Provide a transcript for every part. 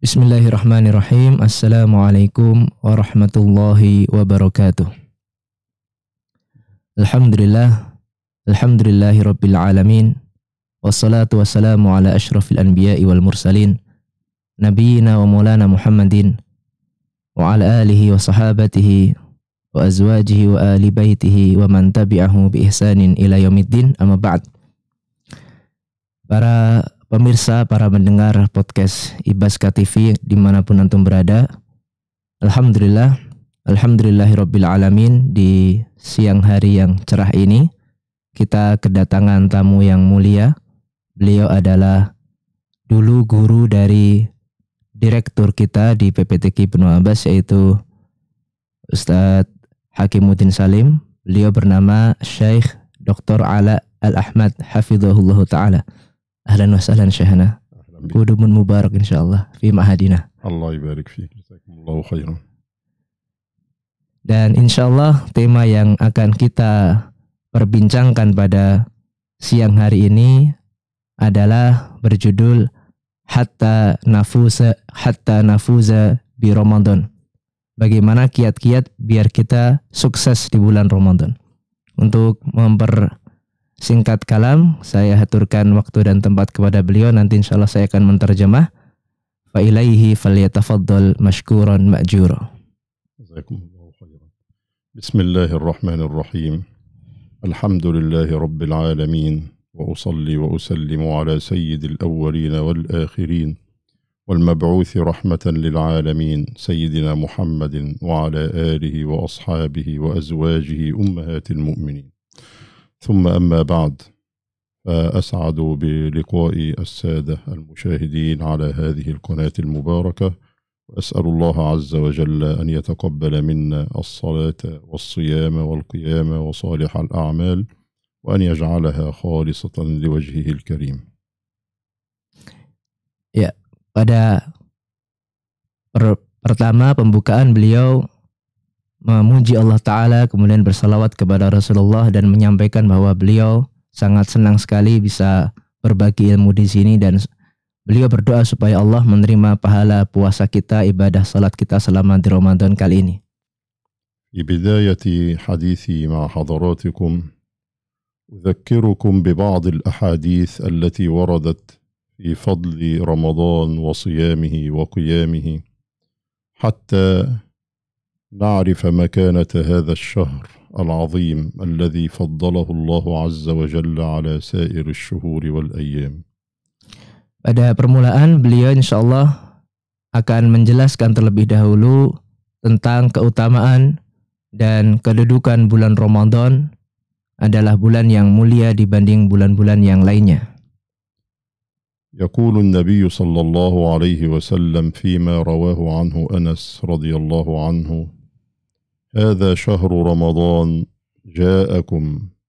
Bismillahirrahmanirrahim. Assalamualaikum warahmatullahi wabarakatuh. Alhamdulillah. Alhamdulillahi rabbil alamin. Wassalatu wassalamu ala ashrafil anbiya'i wal mursalin. Nabiyina wa maulana Muhammadin. Wa ala alihi wa sahabatihi wa azwajihi wa ali baitihi wa man tabi'ahu bi ihsanin ila yawmiddin. amma ba'd. Para Pemirsa, para mendengar podcast Ibaska TV dimanapun antum berada. Alhamdulillah, Alhamdulillahirrabbilalamin di siang hari yang cerah ini kita kedatangan tamu yang mulia. Beliau adalah dulu guru dari direktur kita di PPTK Penuh Abbas yaitu Ustadz Hakimuddin Salim. Beliau bernama Syekh Dr. Ala Al-Ahmad Hafidhullah Ta'ala. Ahlan wa sahlan Syahana. Kudumun mubarak insyaallah fi mahadina. Allah ibarik fi. Jazakumullahu khairan. Dan insyaallah tema yang akan kita perbincangkan pada siang hari ini adalah berjudul hatta nafuza hatta nafuza bi Ramadan. Bagaimana kiat-kiat biar kita sukses di bulan Ramadan. Untuk memper singkat kalam, saya haturkan waktu dan tempat kepada beliau. Nanti insya Allah saya akan menterjemah. فإليه فليتفضل مشكورا مأجورا جزاكم بسم الله الرحمن الرحيم الحمد لله رب العالمين وأصلي وأسلم على سيد الأولين والآخرين والمبعوث رحمة للعالمين سيدنا محمد وعلى آله وأصحابه وأزواجه أمهات المؤمنين ثم أما بعد أسعد بلقاء السادة المشاهدين على هذه القناة المباركة وأسأل الله عز وجل أن يتقبل منا الصلاة والصيام والقيام وصالح الأعمال وأن يجعلها خالصة لوجهه الكريم. Ya, pada per pertama pembukaan beliau memuji Allah Ta'ala, kemudian bersalawat kepada Rasulullah dan menyampaikan bahwa beliau sangat senang sekali bisa berbagi ilmu di sini dan beliau berdoa supaya Allah menerima pahala puasa kita, ibadah salat kita selama di Ramadan kali ini. في بداية حديثي مع حضراتكم أذكركم ببعض الأحاديث التي وردت في فضل رمضان وصيامه وقيامه نعرف هذا الشهر العظيم الذي فضله الله عز وجل على سائر الشهور والأيام. Pada permulaan beliau insya Allah akan menjelaskan terlebih dahulu tentang keutamaan dan kedudukan bulan Ramadan adalah bulan yang mulia dibanding bulan-bulan yang lainnya. يقول النبي صلى الله عليه وسلم فيما رواه عنه أنس رضي الله عنه هذا شهر رمضان جاءكم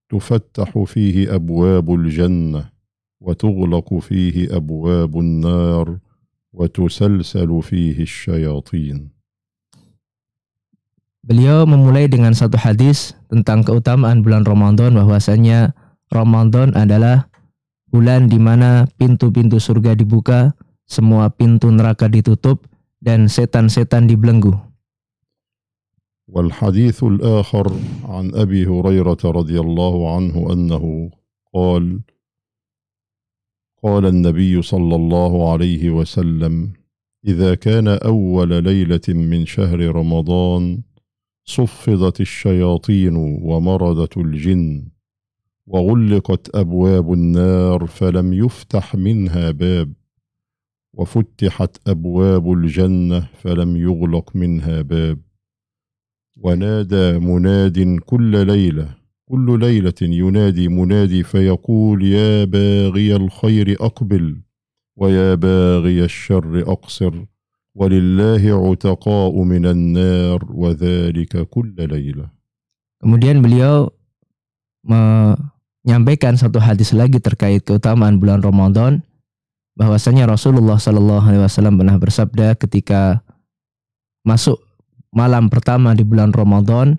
تفتح فيه ابواب الجنه وتغلق فيه ابواب النار وتسلسل فيه الشياطين Beliau memulai dengan satu hadis tentang keutamaan bulan Ramadan bahwasanya Ramadan adalah bulan di mana pintu-pintu surga dibuka, semua pintu neraka ditutup dan setan-setan dibelenggu. والحديث الآخر عن أبي هريرة رضي الله عنه أنه قال قال النبي صلى الله عليه وسلم إذا كان أول ليلة من شهر رمضان صفدت الشياطين ومرضة الجن وغلقت أبواب النار فلم يفتح منها باب وفتحت أبواب الجنة فلم يغلق منها باب ونادى مناد كل ليلة كل ليلة ينادي منادي فيقول يا باغي الخير أقبل ويا باغي الشر أقصر ولله عتقاء من النار وذلك كل ليلة. Kemudian beliau menyampaikan satu hadis lagi terkait keutamaan bulan Ramadan bahwasanya Rasulullah Shallallahu alaihi wasallam pernah bersabda ketika masuk malam pertama di bulan Ramadan,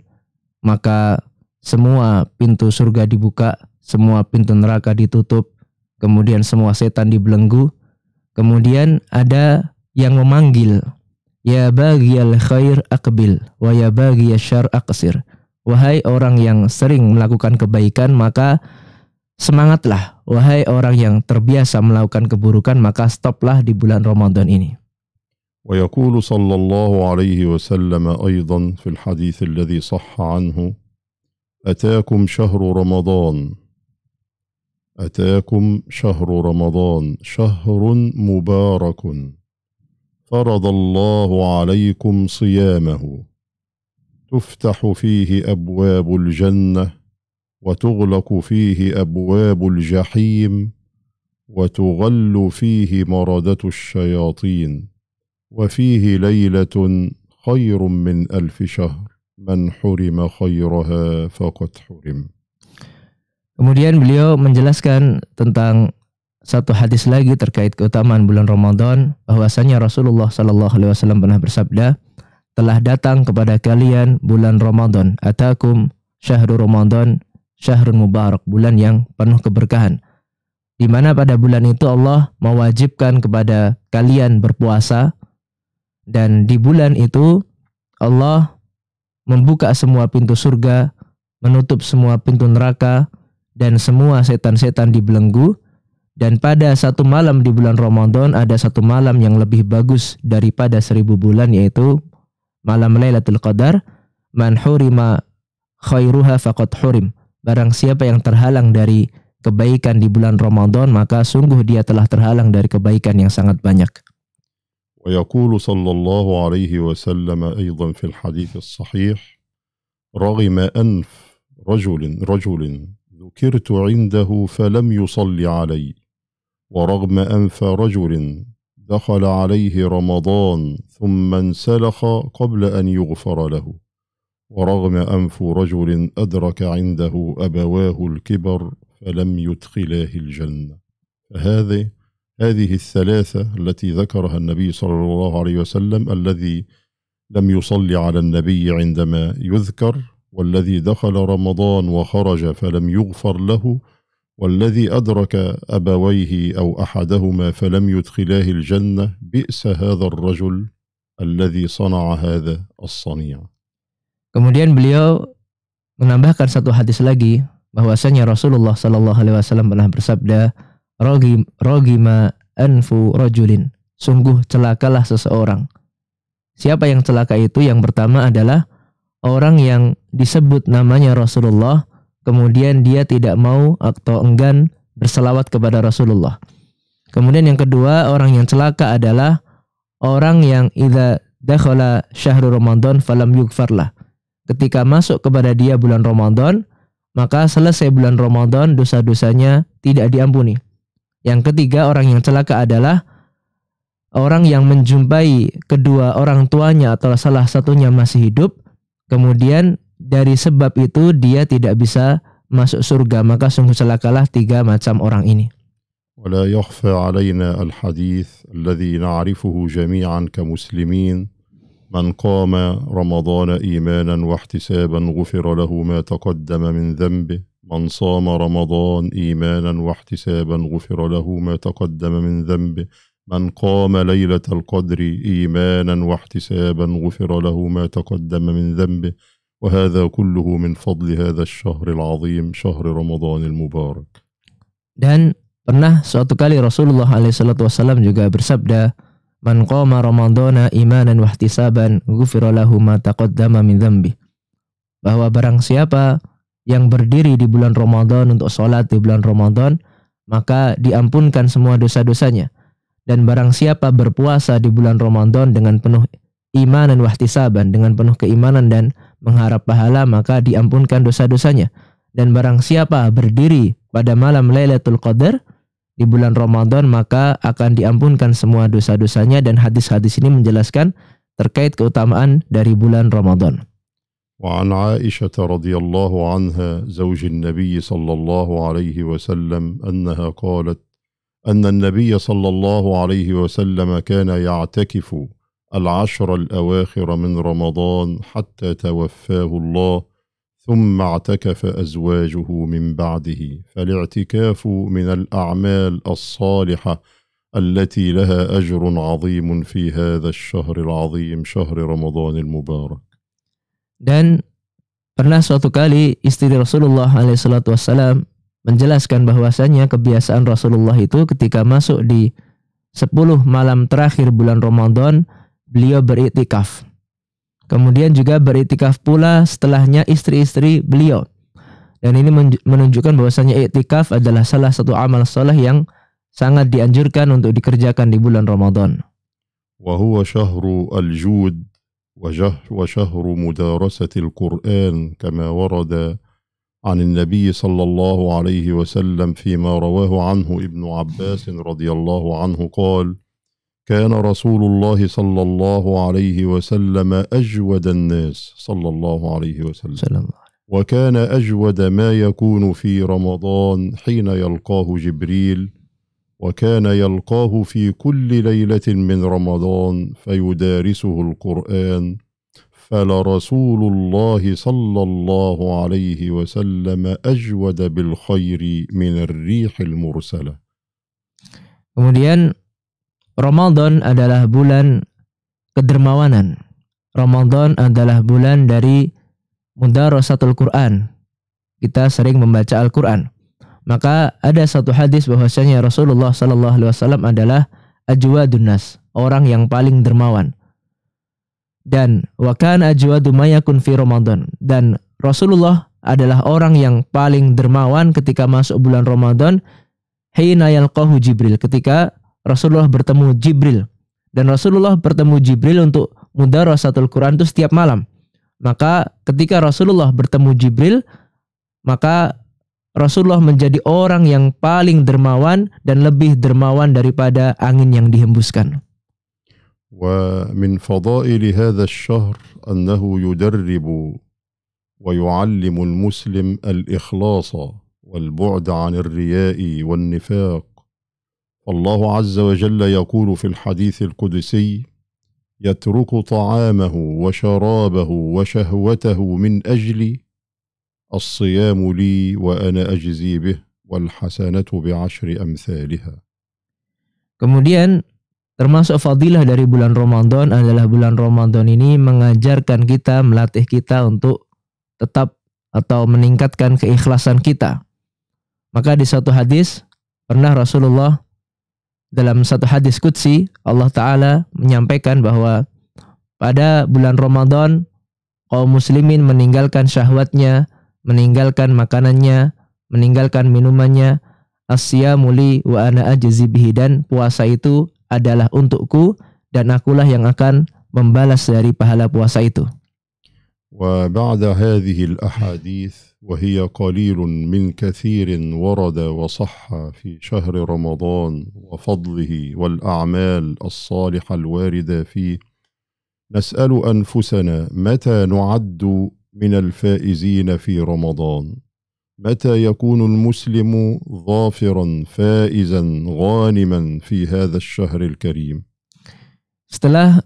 maka semua pintu surga dibuka, semua pintu neraka ditutup, kemudian semua setan dibelenggu, kemudian ada yang memanggil, Ya bagi al khair akbil, wa ya bagi syar akasir, Wahai orang yang sering melakukan kebaikan, maka semangatlah. Wahai orang yang terbiasa melakukan keburukan, maka stoplah di bulan Ramadan ini. ويقول صلى الله عليه وسلم أيضا في الحديث الذي صح عنه أتاكم شهر رمضان أتاكم شهر رمضان شهر مبارك فرض الله عليكم صيامه تفتح فيه أبواب الجنة وتغلق فيه أبواب الجحيم وتغل فيه مردة الشياطين وفيه ليلة خير من ألف شهر man حرم خيرها فقد حرم Kemudian beliau menjelaskan tentang satu hadis lagi terkait keutamaan bulan Ramadan bahwasanya Rasulullah Shallallahu alaihi wasallam pernah bersabda telah datang kepada kalian bulan Ramadan atakum syahrul Ramadan syahrun mubarak bulan yang penuh keberkahan di mana pada bulan itu Allah mewajibkan kepada kalian berpuasa dan di bulan itu Allah membuka semua pintu surga, menutup semua pintu neraka, dan semua setan-setan dibelenggu. Dan pada satu malam di bulan Ramadan ada satu malam yang lebih bagus daripada seribu bulan yaitu malam Lailatul Qadar. Man hurima khairuha faqad hurim. Barang siapa yang terhalang dari kebaikan di bulan Ramadan maka sungguh dia telah terhalang dari kebaikan yang sangat banyak. ويقول صلى الله عليه وسلم أيضا في الحديث الصحيح رغم أنف رجل رجل ذكرت عنده فلم يصل علي ورغم أنف رجل دخل عليه رمضان ثم انسلخ قبل أن يغفر له ورغم أنف رجل أدرك عنده أبواه الكبر فلم يدخلاه الجنة فهذه هذه الثلاثة التي ذكرها النبي صلى الله عليه وسلم الذي لم يصلي على النبي عندما يذكر والذي دخل رمضان وخرج فلم يغفر له والذي أدرك أبويه أو أحدهما فلم يدخلاه الجنة بئس هذا الرجل الذي صنع هذا الصنيع. Kemudian beliau menambahkan satu hadis lagi bahwasanya Rasulullah Shallallahu Alaihi Wasallam pernah bersabda, rogim rogima Enfu, rojulin sungguh celakalah seseorang siapa yang celaka itu yang pertama adalah orang yang disebut namanya Rasulullah kemudian dia tidak mau atau enggan berselawat kepada Rasulullah kemudian yang kedua orang yang celaka adalah orang yang idza dakhala syahrul ramadan falam yugfarlah ketika masuk kepada dia bulan Ramadan maka selesai bulan Ramadan dosa-dosanya tidak diampuni yang ketiga, orang yang celaka adalah orang yang menjumpai kedua orang tuanya atau salah satunya masih hidup, kemudian dari sebab itu dia tidak bisa masuk surga, maka sungguh celakalah tiga macam orang ini. ولا يخفى علينا الحديث الذي نعرفه جميعا كمسلمين من قام رمضان ايمانا واحتسابا غفر له ما تقدم من ذنبه من صام رمضان ايمانا واحتسابا غفر له ما تقدم من ذنبه من قام ليله القدر ايمانا واحتسابا غفر له ما تقدم من ذنبه وهذا كله من فضل هذا الشهر العظيم شهر رمضان المبارك dan pernah suatu kali Rasulullah SAW juga bersabda Man qama Ramadana imanan wahtisaban ghufira lahu ma taqaddama min dhanbi. Bahwa barang siapa yang berdiri di bulan Ramadan untuk sholat di bulan Ramadan, maka diampunkan semua dosa-dosanya. Dan barang siapa berpuasa di bulan Ramadan dengan penuh iman dan saban dengan penuh keimanan dan mengharap pahala, maka diampunkan dosa-dosanya. Dan barang siapa berdiri pada malam Lailatul Qadar di bulan Ramadan, maka akan diampunkan semua dosa-dosanya dan hadis-hadis ini menjelaskan terkait keutamaan dari bulan Ramadan. وعن عائشه رضي الله عنها زوج النبي صلى الله عليه وسلم انها قالت ان النبي صلى الله عليه وسلم كان يعتكف العشر الاواخر من رمضان حتى توفاه الله ثم اعتكف ازواجه من بعده فالاعتكاف من الاعمال الصالحه التي لها اجر عظيم في هذا الشهر العظيم شهر رمضان المبارك Dan pernah suatu kali istri Rasulullah SAW menjelaskan bahwasanya kebiasaan Rasulullah itu ketika masuk di 10 malam terakhir bulan Ramadan, beliau beriktikaf. Kemudian juga beriktikaf pula setelahnya istri-istri beliau. Dan ini menunjukkan bahwasanya iktikaf adalah salah satu amal soleh yang sangat dianjurkan untuk dikerjakan di bulan Ramadan. syahrul jud وجهر وشهر مدارسة القرآن كما ورد عن النبي صلى الله عليه وسلم فيما رواه عنه ابن عباس رضي الله عنه قال كان رسول الله صلى الله عليه وسلم أجود الناس صلى الله عليه وسلم سلام. وكان أجود ما يكون في رمضان حين يلقاه جبريل وكان يلقاه في كل ليله من رمضان فيدارسه القران فلرسول الله صلى الله عليه وسلم اجود بالخير من الريح المرسله Kemudian Ramadan adalah bulan kedermawanan. Ramadan adalah bulan dari mudarasatul Quran. Kita sering membaca Al-Quran. Maka ada satu hadis bahwasanya Rasulullah Sallallahu Alaihi Wasallam adalah ajwa dunas orang yang paling dermawan. Dan wakan ajwa mayakun fi Ramadan. Dan Rasulullah adalah orang yang paling dermawan ketika masuk bulan Ramadan. Hina yalqahu Jibril. Ketika Rasulullah bertemu Jibril. Dan Rasulullah bertemu Jibril untuk mudarasatul Quran itu setiap malam. Maka ketika Rasulullah bertemu Jibril, maka Rasulullah menjadi orang yang paling dermawan dan lebih dermawan daripada angin yang dihembuskan. ومن فضائل هذا الشهر أنه يدرب ويعلم المسلم الإخلاص والبعد عن الرياء والنفاق الله عز وجل يقول في الحديث القدسي يترك طعامه وشرابه وشهوته من أجلي الصيام لي وأنا أجزي به والحسنة بعشر أمثالها Kemudian termasuk fadilah dari bulan Ramadan adalah bulan Ramadan ini mengajarkan kita, melatih kita untuk tetap atau meningkatkan keikhlasan kita. Maka di satu hadis pernah Rasulullah dalam satu hadis kutsi Allah Ta'ala menyampaikan bahwa pada bulan Ramadan kaum muslimin meninggalkan syahwatnya meninggalkan makanannya, meninggalkan minumannya, asya muli wa ana ajzibihi dan puasa itu adalah untukku dan akulah yang akan membalas dari pahala puasa itu. Wa ba'da hadhihi al-ahadith wa hiya qalilun min kathirin warada wa sahha fi syahr Ramadan wa fadlihi wal a'mal as-salihah al-warida fi نسأل أنفسنا متى نعد من الفائزين في رمضان متى يكون المسلم ظافرا فائزا غانما في هذا الشهر الكريم Setelah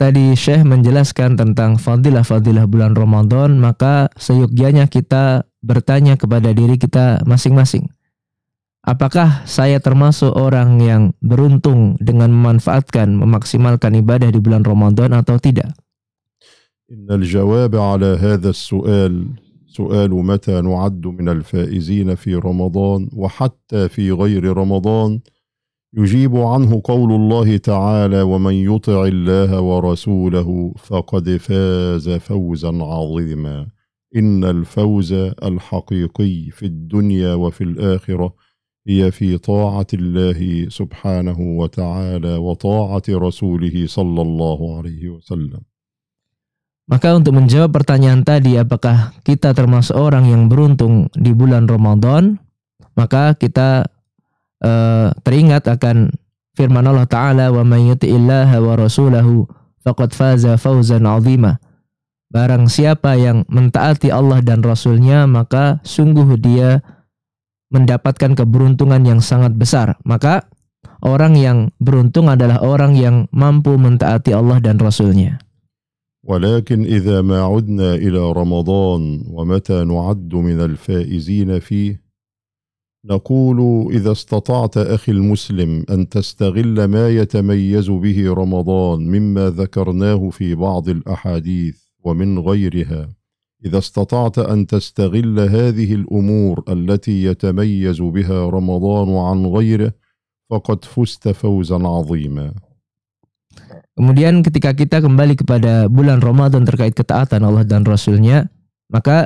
tadi Syekh menjelaskan tentang fadilah-fadilah bulan Ramadan, maka seyogyanya kita bertanya kepada diri kita masing-masing. Apakah saya termasuk orang yang beruntung dengan memanfaatkan, memaksimalkan ibadah di bulan Ramadan atau tidak? إن الجواب على هذا السؤال سؤال متى نعد من الفائزين في رمضان وحتى في غير رمضان يجيب عنه قول الله تعالى ومن يطع الله ورسوله فقد فاز فوزا عظيما إن الفوز الحقيقي في الدنيا وفي الآخرة هي في طاعة الله سبحانه وتعالى وطاعة رسوله صلى الله عليه وسلم Maka untuk menjawab pertanyaan tadi apakah kita termasuk orang yang beruntung di bulan Ramadan, maka kita e, teringat akan firman Allah taala wa may yuti'illaha wa rasulahu faqad faza fawzan 'azima. Barang siapa yang mentaati Allah dan Rasulnya maka sungguh dia mendapatkan keberuntungan yang sangat besar. Maka orang yang beruntung adalah orang yang mampu mentaati Allah dan Rasulnya. ولكن إذا ما عدنا إلى رمضان ومتى نعد من الفائزين فيه نقول إذا استطعت أخي المسلم أن تستغل ما يتميز به رمضان مما ذكرناه في بعض الأحاديث ومن غيرها إذا استطعت أن تستغل هذه الأمور التي يتميز بها رمضان عن غيره فقد فزت فوزا عظيما Kemudian ketika kita kembali kepada bulan Ramadan terkait ketaatan Allah dan Rasulnya, maka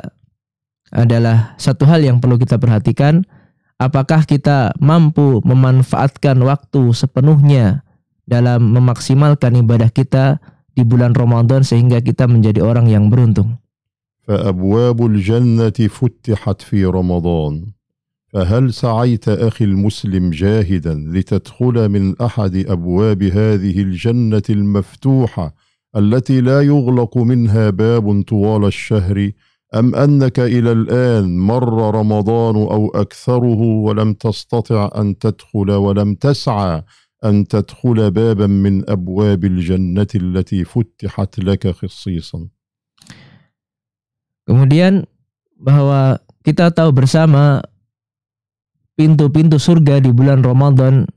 adalah satu hal yang perlu kita perhatikan, apakah kita mampu memanfaatkan waktu sepenuhnya dalam memaksimalkan ibadah kita di bulan Ramadan sehingga kita menjadi orang yang beruntung. فأبواب الجنة فتحت في رمضان فهل سعيت اخي المسلم جاهدا لتدخل من احد ابواب هذه الجنه المفتوحه التي لا يغلق منها باب طوال الشهر ام انك الى الان مر رمضان او اكثره ولم تستطع ان تدخل ولم تسعى ان تدخل بابا من ابواب الجنه التي فتحت لك خصيصا Kemudian bahwa kita tahu bersama pintu-pintu surga di bulan Ramadan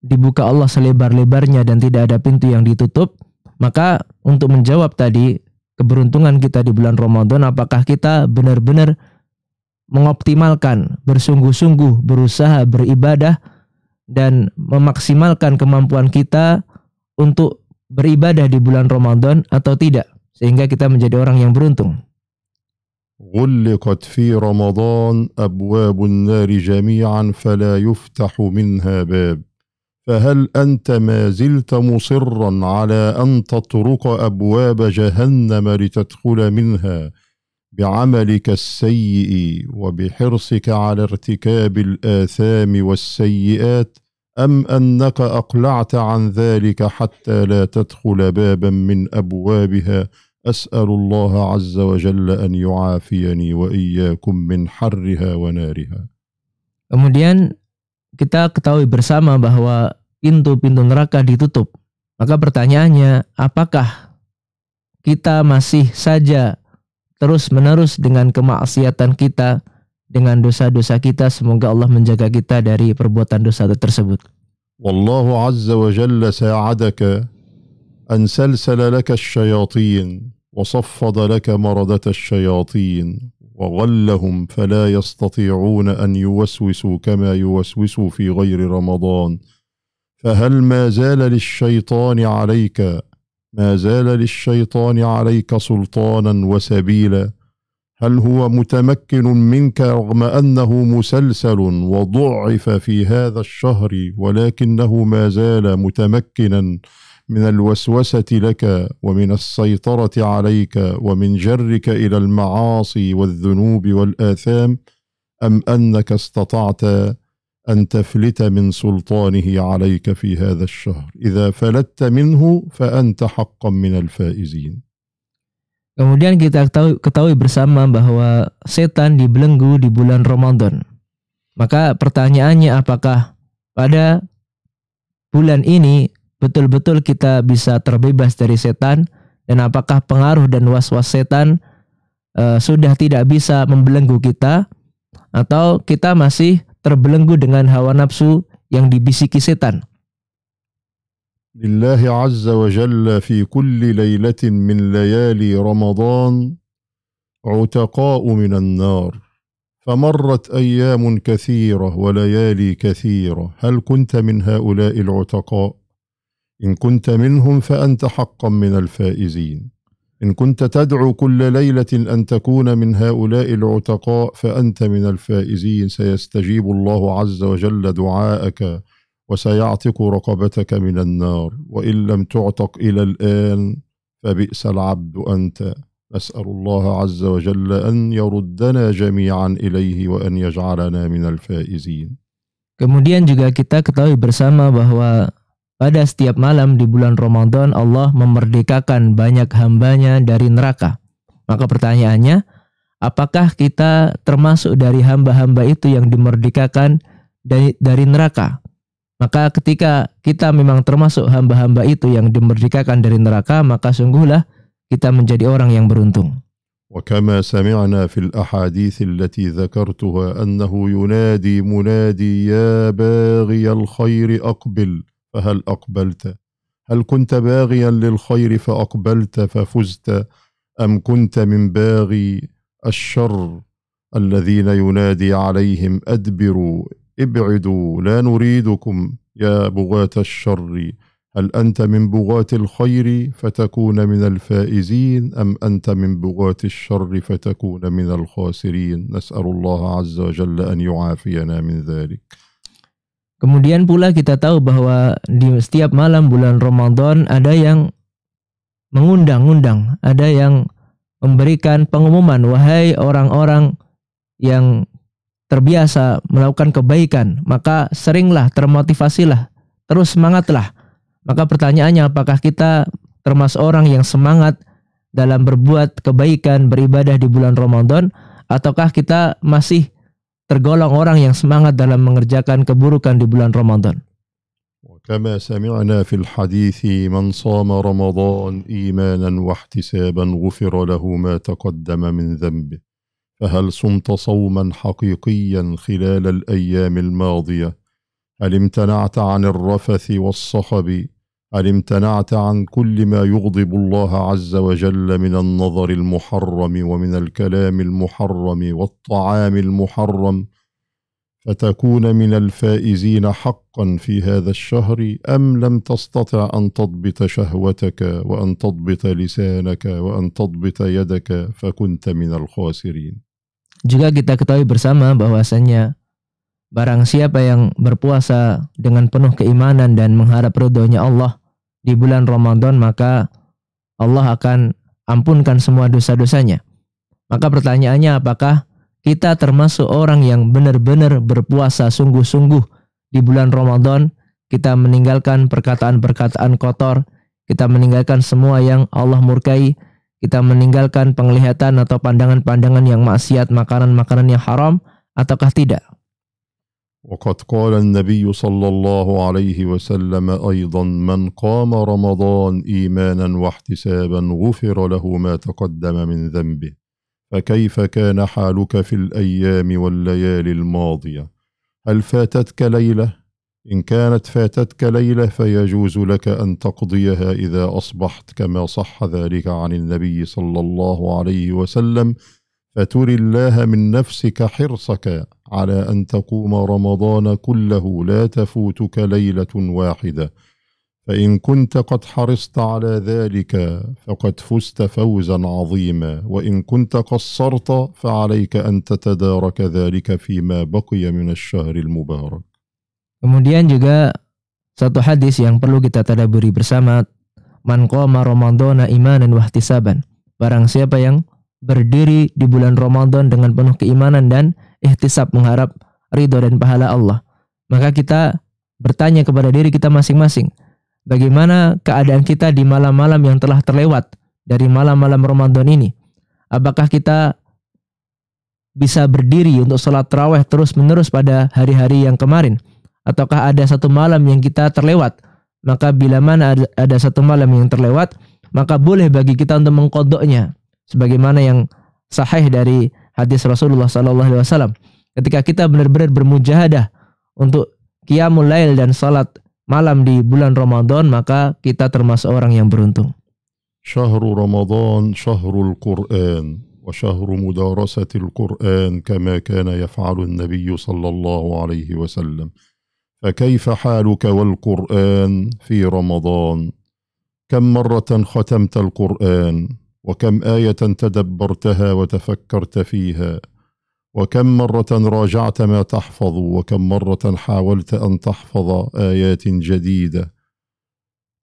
dibuka Allah selebar-lebarnya dan tidak ada pintu yang ditutup, maka untuk menjawab tadi keberuntungan kita di bulan Ramadan apakah kita benar-benar mengoptimalkan, bersungguh-sungguh berusaha beribadah dan memaksimalkan kemampuan kita untuk beribadah di bulan Ramadan atau tidak sehingga kita menjadi orang yang beruntung. غلقت في رمضان ابواب النار جميعا فلا يفتح منها باب فهل انت ما زلت مصرا على ان تطرق ابواب جهنم لتدخل منها بعملك السيء وبحرصك على ارتكاب الاثام والسيئات ام انك اقلعت عن ذلك حتى لا تدخل بابا من ابوابها أسأل الله عز وجل أن يعافيني وإياكم من حرها ونارها. Kemudian kita ketahui bersama bahwa pintu-pintu neraka ditutup. Maka pertanyaannya, apakah kita masih saja terus-menerus dengan kemaksiatan kita, dengan dosa-dosa kita, semoga Allah menjaga kita dari perbuatan dosa tersebut. Wallahu azza wa jalla sa'adaka an salsala laka syayatin وصفد لك مرده الشياطين وغلهم فلا يستطيعون ان يوسوسوا كما يوسوسوا في غير رمضان فهل ما زال للشيطان عليك ما زال للشيطان عليك سلطانا وسبيلا هل هو متمكن منك رغم انه مسلسل وضعف في هذا الشهر ولكنه ما زال متمكنا من الوسوسه لك ومن السيطره عليك ومن جرك الى المعاصي والذنوب والاثام ام انك استطعت ان تفلت من سلطانه عليك في هذا الشهر اذا فلت منه فانت حقا من الفائزين Kemudian kita ketahui ketahui bersama bahwa setan dibelenggu di bulan Ramadan. Maka pertanyaannya apakah pada bulan ini betul-betul kita bisa terbebas dari setan dan apakah pengaruh dan was-was setan e, sudah tidak bisa membelenggu kita atau kita masih terbelenggu dengan hawa nafsu yang dibisiki setan. azza wa jalla, fi kulli ليلة min layali ramadhan, عتقاء من النار فمرت أيام كثيرة وليالي كثيرة هل كنت من هؤلاء العتقاء؟ إن كنت منهم فأنت حقا من الفائزين إن كنت تدعو كل ليلة أن تكون من هؤلاء العتقاء فأنت من الفائزين سيستجيب الله عز وجل دعاءك وسيعتق رقبتك من النار وإن لم تعتق إلى الآن فبئس العبد أنت نسأل الله عز وجل أن يردنا جميعا إليه وأن يجعلنا من الفائزين Kemudian juga kita ketahui bersama bahwa Pada setiap malam di bulan Ramadan Allah memerdekakan banyak hambanya dari neraka. Maka pertanyaannya, apakah kita termasuk dari hamba-hamba itu yang dimerdekakan dari, neraka? Maka ketika kita memang termasuk hamba-hamba itu yang dimerdekakan dari neraka, maka sungguhlah kita menjadi orang yang beruntung. وكما سمعنا في الأحاديث التي ذكرتها أنه ينادي منادي يا باغي الخير أقبل فهل أقبلت هل كنت باغيا للخير فأقبلت ففزت أم كنت من باغي الشر الذين ينادي عليهم أدبروا ابعدوا لا نريدكم يا بغاة الشر هل أنت من بغاة الخير فتكون من الفائزين أم أنت من بغاة الشر فتكون من الخاسرين نسأل الله عز وجل أن يعافينا من ذلك Kemudian pula kita tahu bahwa di setiap malam bulan Ramadan ada yang mengundang-undang, ada yang memberikan pengumuman, wahai orang-orang yang terbiasa melakukan kebaikan, maka seringlah termotivasilah, terus semangatlah. Maka pertanyaannya apakah kita termasuk orang yang semangat dalam berbuat kebaikan, beribadah di bulan Ramadan ataukah kita masih tergolong orang yang semangat dalam mengerjakan keburukan di bulan Ramadan. كما سمعنا في الحديث من صام رمضان ايمانا واحتسابا غفر له ما تقدم من ذنبه فهل صمت صوما حقيقيا خلال الايام الماضيه هل امتنعت عن الرفث والصخب أن امتنعت عن كل ما يغضب الله عز وجل من النظر المحرم ومن الكلام المحرم والطعام المحرم فتكون من الفائزين حقا في هذا الشهر أم لم تستطع أن تضبط شهوتك وأن تضبط لسانك وأن تضبط يدك فكنت من الخاسرين. Juga kita ketahui bersama bahwasanya Barang siapa yang berpuasa dengan penuh keimanan dan mengharap ridhonya Allah di bulan Ramadan maka Allah akan ampunkan semua dosa-dosanya. Maka pertanyaannya apakah kita termasuk orang yang benar-benar berpuasa sungguh-sungguh di bulan Ramadan? Kita meninggalkan perkataan-perkataan kotor, kita meninggalkan semua yang Allah murkai, kita meninggalkan penglihatan atau pandangan-pandangan yang maksiat, makanan-makanan yang haram ataukah tidak? وقد قال النبي صلى الله عليه وسلم أيضا من قام رمضان إيمانا واحتسابا غفر له ما تقدم من ذنبه فكيف كان حالك في الأيام والليالي الماضية هل فاتتك ليلة؟ إن كانت فاتتك ليلة فيجوز لك أن تقضيها إذا أصبحت كما صح ذلك عن النبي صلى الله عليه وسلم فتري الله من نفسك حرصك على أن تقوم رمضان كله لا تفوتك ليلة واحدة فإن كنت قد حرصت على ذلك فقد فزت فوزا عظيما وإن كنت قصرت فعليك أن تتدارك ذلك فيما بقي من الشهر المبارك Kemudian juga satu hadis yang perlu kita tadaburi bersama man qama ramadhana imanan wahtisaban barang siapa yang berdiri di bulan Ramadan dengan penuh keimanan dan ihtisab mengharap ridho dan pahala Allah. Maka kita bertanya kepada diri kita masing-masing, bagaimana keadaan kita di malam-malam yang telah terlewat dari malam-malam Ramadan ini? Apakah kita bisa berdiri untuk sholat terawih terus-menerus pada hari-hari yang kemarin? Ataukah ada satu malam yang kita terlewat? Maka bila mana ada, ada satu malam yang terlewat, maka boleh bagi kita untuk mengkodoknya. Sebagaimana yang sahih dari hadis Rasulullah Sallallahu Alaihi Wasallam. Ketika kita benar-benar bermujahadah untuk qiyamul lail dan salat malam di bulan Ramadan, maka kita termasuk orang yang beruntung. شهر رمضان شهر القرآن وشهر مدارسة القرآن كما كان يفعل النبي صلى الله عليه وسلم فكيف حالك والقرآن في رمضان كم مرة ختمت القرآن وكم ايه تدبرتها وتفكرت فيها وكم مره راجعت ما تحفظ وكم مره حاولت ان تحفظ ايات جديده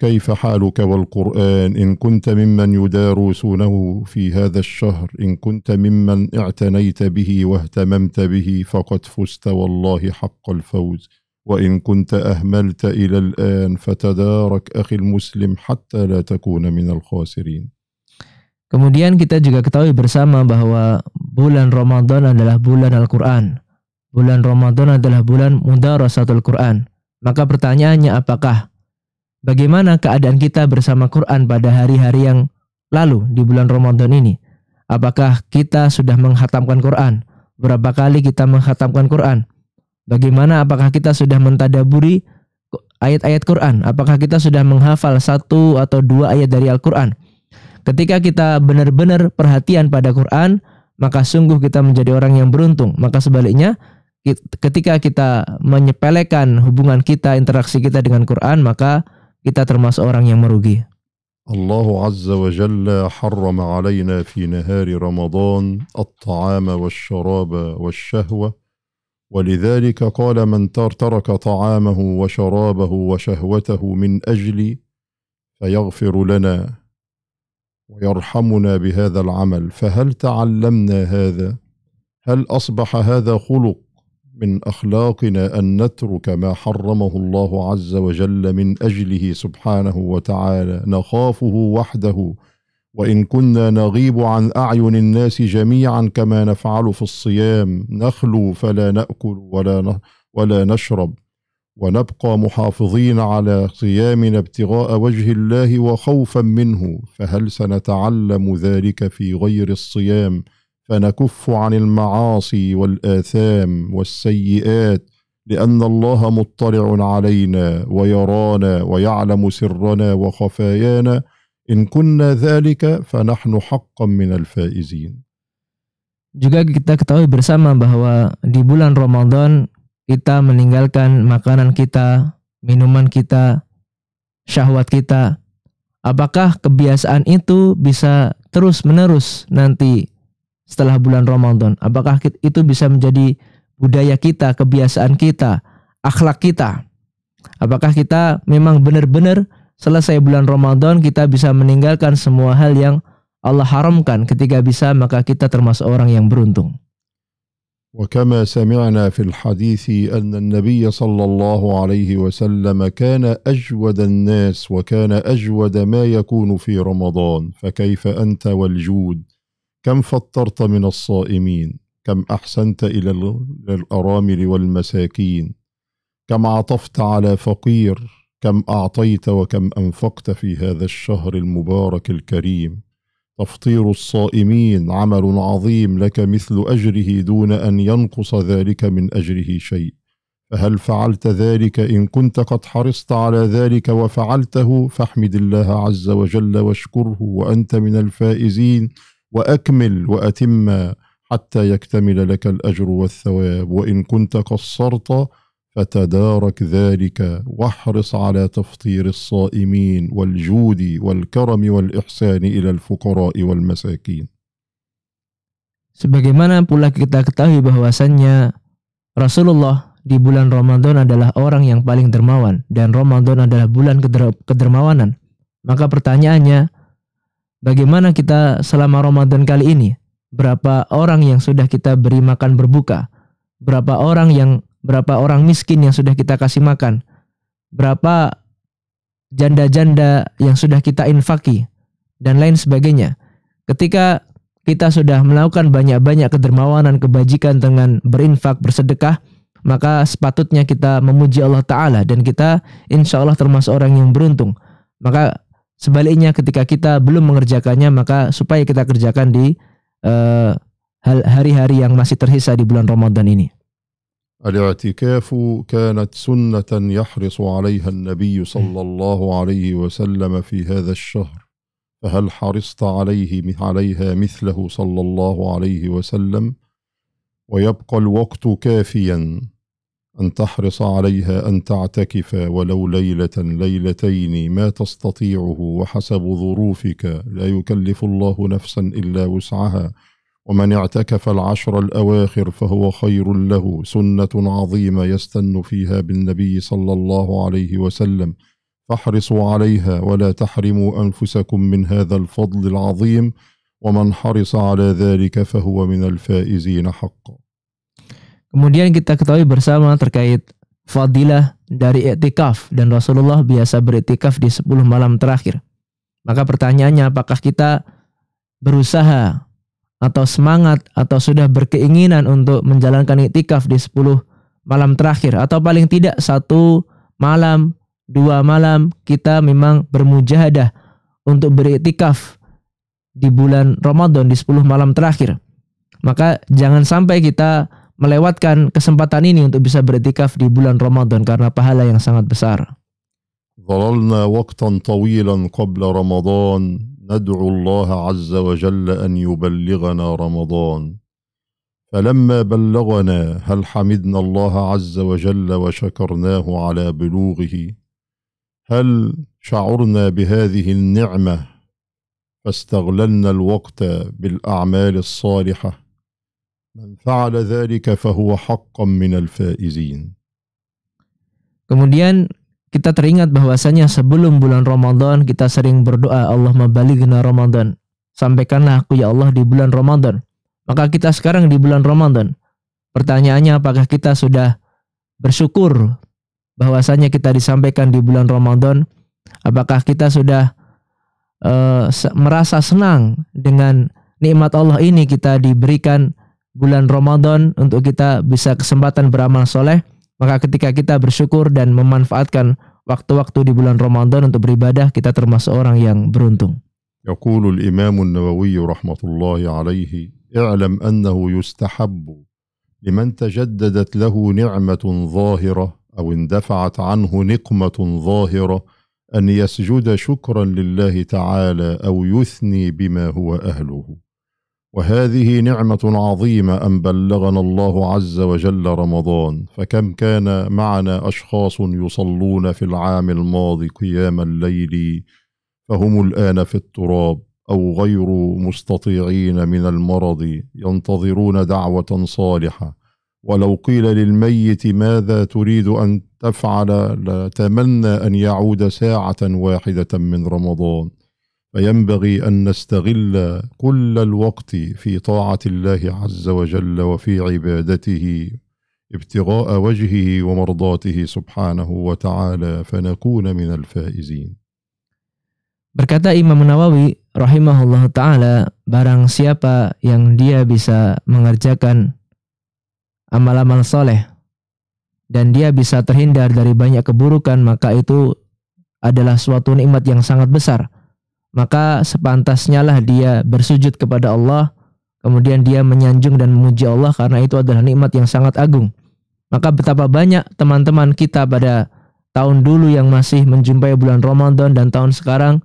كيف حالك والقران ان كنت ممن يدارسونه في هذا الشهر ان كنت ممن اعتنيت به واهتممت به فقد فزت والله حق الفوز وان كنت اهملت الى الان فتدارك اخي المسلم حتى لا تكون من الخاسرين Kemudian kita juga ketahui bersama bahwa bulan Ramadan adalah bulan Al-Quran. Bulan Ramadan adalah bulan muda Rasatul Quran. Maka pertanyaannya apakah bagaimana keadaan kita bersama Quran pada hari-hari yang lalu di bulan Ramadan ini? Apakah kita sudah menghatamkan Quran? Berapa kali kita menghatamkan Quran? Bagaimana apakah kita sudah mentadaburi ayat-ayat Quran? Apakah kita sudah menghafal satu atau dua ayat dari Al-Quran? Ketika kita benar-benar perhatian pada Quran, maka sungguh kita menjadi orang yang beruntung. Maka sebaliknya, ketika kita menyepelekan hubungan kita, interaksi kita dengan Quran, maka kita termasuk orang yang merugi. الله عز وجل حرم علينا في نهار رمضان الطعام والشراب والشهوة ولذلك قال من ترك طعامه وشرابه وشهوته من أجلي فيغفر لنا ويرحمنا بهذا العمل فهل تعلمنا هذا هل اصبح هذا خلق من اخلاقنا ان نترك ما حرمه الله عز وجل من اجله سبحانه وتعالى نخافه وحده وان كنا نغيب عن اعين الناس جميعا كما نفعل في الصيام نخلو فلا ناكل ولا ولا نشرب ونبقى محافظين على صيامنا ابتغاء وجه الله وخوفا منه فهل سنتعلم ذلك في غير الصيام فنكف عن المعاصي والاثام والسيئات لان الله مطلع علينا ويرانا ويعلم سرنا وخفايانا ان كنا ذلك فنحن حقا من الفائزين Juga kita ketahui bersama bahwa di bulan Ramadan kita meninggalkan makanan kita, minuman kita, syahwat kita, apakah kebiasaan itu bisa terus-menerus nanti setelah bulan Ramadan? Apakah itu bisa menjadi budaya kita, kebiasaan kita, akhlak kita? Apakah kita memang benar-benar selesai bulan Ramadan kita bisa meninggalkan semua hal yang Allah haramkan? Ketika bisa, maka kita termasuk orang yang beruntung. وكما سمعنا في الحديث ان النبي صلى الله عليه وسلم كان اجود الناس وكان اجود ما يكون في رمضان فكيف انت والجود كم فطرت من الصائمين كم احسنت الى الارامل والمساكين كم عطفت على فقير كم اعطيت وكم انفقت في هذا الشهر المبارك الكريم تفطير الصائمين عمل عظيم لك مثل اجره دون ان ينقص ذلك من اجره شيء فهل فعلت ذلك ان كنت قد حرصت على ذلك وفعلته فاحمد الله عز وجل واشكره وانت من الفائزين واكمل واتم حتى يكتمل لك الاجر والثواب وان كنت قصرت فتدارك ذلك واحرص على تفطير الصائمين والجود والكرم والإحسان إلى الفقراء والمساكين Sebagaimana pula kita ketahui bahwasannya Rasulullah di bulan Ramadan adalah orang yang paling dermawan dan Ramadan adalah bulan keder kedermawanan. Maka pertanyaannya, bagaimana kita selama Ramadan kali ini? Berapa orang yang sudah kita beri makan berbuka? Berapa orang yang berapa orang miskin yang sudah kita kasih makan, berapa janda-janda yang sudah kita infaki, dan lain sebagainya. Ketika kita sudah melakukan banyak-banyak kedermawanan, kebajikan dengan berinfak, bersedekah, maka sepatutnya kita memuji Allah Ta'ala dan kita insya Allah termasuk orang yang beruntung. Maka sebaliknya ketika kita belum mengerjakannya, maka supaya kita kerjakan di eh, hari hari-hari yang masih tersisa di bulan Ramadan ini. الاعتكاف كانت سنه يحرص عليها النبي صلى الله عليه وسلم في هذا الشهر فهل حرصت عليه عليها مثله صلى الله عليه وسلم ويبقى الوقت كافيا ان تحرص عليها ان تعتكف ولو ليله ليلتين ما تستطيعه وحسب ظروفك لا يكلف الله نفسا الا وسعها ومن اعتكف العشر الأواخر فهو خير له سنة عظيمة يستن فيها بالنبي صلى الله عليه وسلم فاحرصوا عليها ولا تحرموا أنفسكم من هذا الفضل العظيم ومن حرص على ذلك فهو من الفائزين حقا Kemudian kita ketahui bersama terkait fadilah dari iktikaf dan Rasulullah biasa beriktikaf di 10 malam terakhir. Maka pertanyaannya apakah kita berusaha atau semangat atau sudah berkeinginan untuk menjalankan itikaf di 10 malam terakhir atau paling tidak satu malam, dua malam kita memang bermujahadah untuk beriktikaf di bulan Ramadan di 10 malam terakhir. Maka jangan sampai kita melewatkan kesempatan ini untuk bisa beriktikaf di bulan Ramadan karena pahala yang sangat besar. ظللنا وقتا طويلا قبل رمضان ندعو الله عز وجل أن يبلغنا رمضان فلما بلغنا هل حمدنا الله عز وجل وشكرناه على بلوغه هل شعرنا بهذه النعمة فاستغللنا الوقت بالأعمال الصالحة من فعل ذلك فهو حقا من الفائزين Kemudian kita teringat bahwasanya sebelum bulan Ramadan kita sering berdoa Allah mabalighna Ramadan. Sampaikanlah aku ya Allah di bulan Ramadan. Maka kita sekarang di bulan Ramadan. Pertanyaannya apakah kita sudah bersyukur bahwasanya kita disampaikan di bulan Ramadan? Apakah kita sudah uh, merasa senang dengan nikmat Allah ini kita diberikan bulan Ramadan untuk kita bisa kesempatan beramal soleh? Maka ketika kita bersyukur dan memanfaatkan waktu-waktu di bulan Ramadan untuk beribadah, kita termasuk orang yang beruntung. يقول الإمام النووي رحمة الله عليه اعلم أنه يستحب لمن تجددت له نعمة ظاهرة أو اندفعت عنه نقمة ظاهرة أن يسجد شكرا لله تعالى أو يثني بما هو أهله وهذه نعمة عظيمة أن بلغنا الله عز وجل رمضان فكم كان معنا أشخاص يصلون في العام الماضي قيام الليل فهم الآن في التراب أو غير مستطيعين من المرض ينتظرون دعوة صالحة ولو قيل للميت ماذا تريد أن تفعل لتمنى أن يعود ساعة واحدة من رمضان فينبغي ان نستغل كل الوقت في طاعه الله عز وجل وفي عبادته ابتغاء وجهه ومرضاته سبحانه وتعالى فنكون من الفائزين Berkata Imam Nawawi rahimahullah ta'ala, barang siapa yang dia bisa mengerjakan amal-amal soleh dan dia bisa terhindar dari banyak keburukan, maka itu adalah suatu nikmat yang sangat besar maka sepantasnya lah dia bersujud kepada Allah, kemudian dia menyanjung dan memuji Allah karena itu adalah nikmat yang sangat agung. Maka betapa banyak teman-teman kita pada tahun dulu yang masih menjumpai bulan Ramadan dan tahun sekarang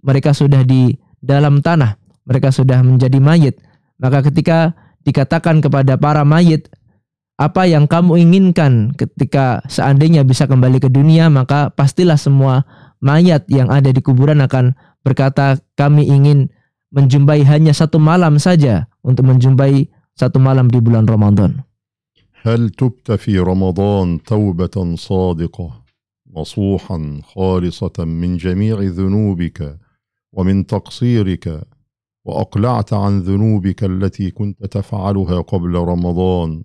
mereka sudah di dalam tanah, mereka sudah menjadi mayit. Maka ketika dikatakan kepada para mayit, apa yang kamu inginkan ketika seandainya bisa kembali ke dunia, maka pastilah semua mayat yang ada di kuburan akan berkata, kami ingin menjumpai hanya satu malam saja untuk menjumpai satu malam di bulan Ramadan. هل تبت في رمضان توبة صادقة نصوحا خالصة من جميع ذنوبك ومن تقصيرك وأقلعت عن ذنوبك التي كنت تفعلها قبل رمضان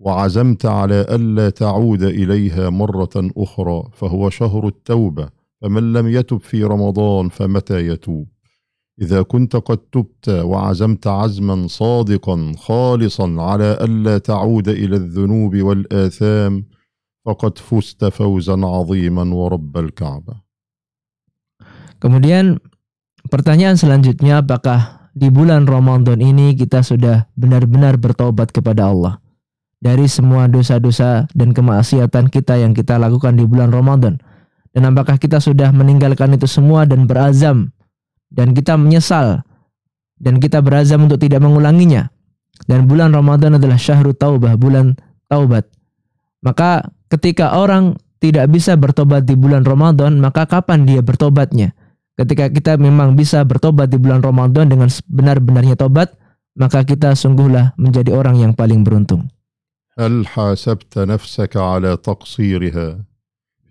وعزمت على ألا تعود إليها مرة أخرى فهو شهر التوبة فمن لم يتب في رمضان فمتى يتوب اذا كنت قد تبت وعزمت عزما صادقا خالصا على الا تعود الى الذنوب والاثام فقد فزت فوزا عظيما ورب الكعبه Kemudian pertanyaan selanjutnya apakah di bulan Ramadan ini kita sudah benar-benar bertobat kepada Allah dari semua dosa-dosa dan kemaksiatan kita yang kita lakukan di bulan Ramadan? Dan apakah kita sudah meninggalkan itu semua dan berazam dan kita menyesal dan kita berazam untuk tidak mengulanginya. Dan bulan Ramadan adalah syahrul taubah, bulan taubat. Maka ketika orang tidak bisa bertobat di bulan Ramadan, maka kapan dia bertobatnya? Ketika kita memang bisa bertobat di bulan Ramadan dengan benar-benarnya tobat, maka kita sungguhlah menjadi orang yang paling beruntung.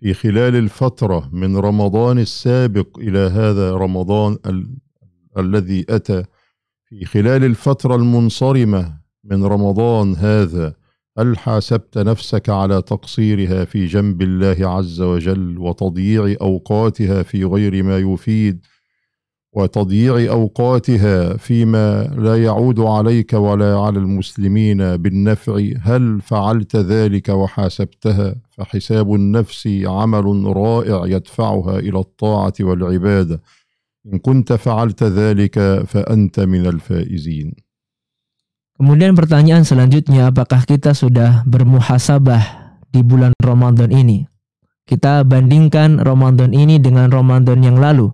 في خلال الفترة من رمضان السابق إلى هذا رمضان ال الذي أتى في خلال الفترة المنصرمة من رمضان هذا هل حاسبت نفسك على تقصيرها في جنب الله عز وجل وتضييع أوقاتها في غير ما يفيد وتضييع أوقاتها فيما لا يعود عليك ولا على المسلمين بالنفع هل فعلت ذلك وحاسبتها فحساب النفس عمل رائع يدفعها الى الطاعه والعباده ان كنت فعلت ذلك فانت من الفائزين Kemudian pertanyaan selanjutnya apakah kita sudah bermuhasabah di bulan Ramadan ini? Kita bandingkan Ramadan ini dengan Ramadan yang lalu.